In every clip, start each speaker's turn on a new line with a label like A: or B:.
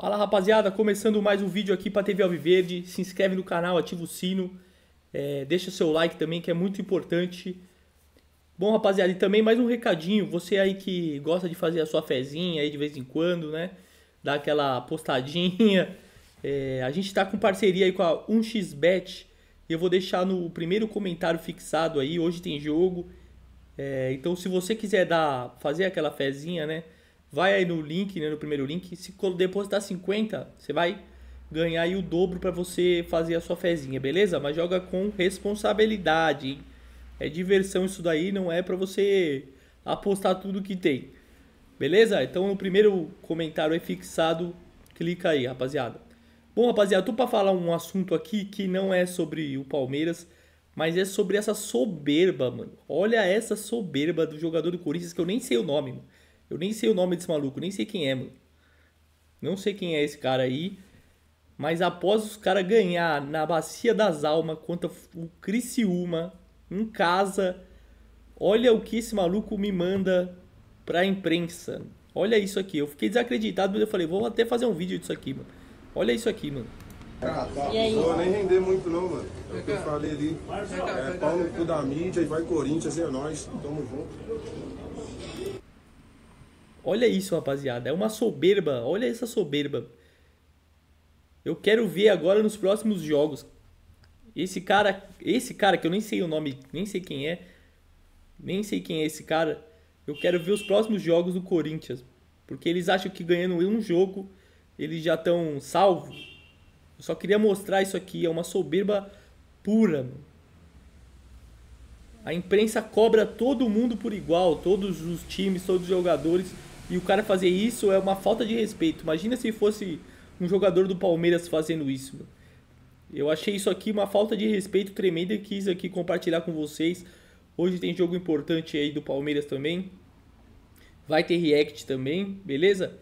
A: Fala rapaziada, começando mais um vídeo aqui para TV Alviverde. Se inscreve no canal, ativa o sino, é, deixa seu like também que é muito importante. Bom rapaziada, e também mais um recadinho, você aí que gosta de fazer a sua fezinha aí de vez em quando, né? Dá aquela postadinha. É, a gente está com parceria aí com a 1xBet e eu vou deixar no primeiro comentário fixado aí, hoje tem jogo. É, então se você quiser dar, fazer aquela fezinha, né? Vai aí no link, né, no primeiro link. Se depositar 50, você vai ganhar aí o dobro para você fazer a sua fezinha, beleza? Mas joga com responsabilidade. Hein? É diversão isso daí, não é para você apostar tudo que tem. Beleza? Então no primeiro comentário é fixado, clica aí, rapaziada. Bom, rapaziada, tô para falar um assunto aqui que não é sobre o Palmeiras, mas é sobre essa soberba, mano. Olha essa soberba do jogador do Corinthians que eu nem sei o nome, mano. Eu nem sei o nome desse maluco, nem sei quem é, mano. Não sei quem é esse cara aí. Mas após os caras ganhar na Bacia das Almas contra o Criciúma, em casa, olha o que esse maluco me manda pra imprensa. Olha isso aqui. Eu fiquei desacreditado, mas eu falei, vou até fazer um vídeo disso aqui, mano. Olha isso aqui, mano. Ah, tá. Não vou nem render muito não, mano. É o que eu falei ali. É pau no cu da mídia e vai Corinthians, é nós. Tamo junto. Olha isso, rapaziada. É uma soberba. Olha essa soberba. Eu quero ver agora nos próximos jogos. Esse cara, esse cara que eu nem sei o nome, nem sei quem é. Nem sei quem é esse cara. Eu quero ver os próximos jogos do Corinthians, porque eles acham que ganhando um jogo eles já estão salvos. Eu só queria mostrar isso aqui, é uma soberba pura. A imprensa cobra todo mundo por igual, todos os times, todos os jogadores. E o cara fazer isso é uma falta de respeito. Imagina se fosse um jogador do Palmeiras fazendo isso. Eu achei isso aqui uma falta de respeito tremenda e quis aqui compartilhar com vocês. Hoje tem jogo importante aí do Palmeiras também. Vai ter react também, beleza?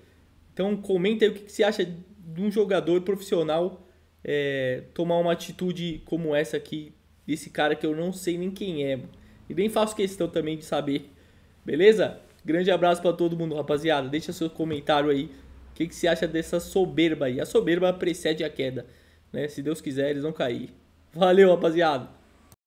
A: Então comenta aí o que, que você acha de um jogador profissional é, tomar uma atitude como essa aqui, desse cara que eu não sei nem quem é. E nem faço questão também de saber, beleza? Grande abraço para todo mundo, rapaziada. Deixa seu comentário aí. O que, que você acha dessa soberba aí? A soberba precede a queda. Né? Se Deus quiser, eles vão cair. Valeu, rapaziada.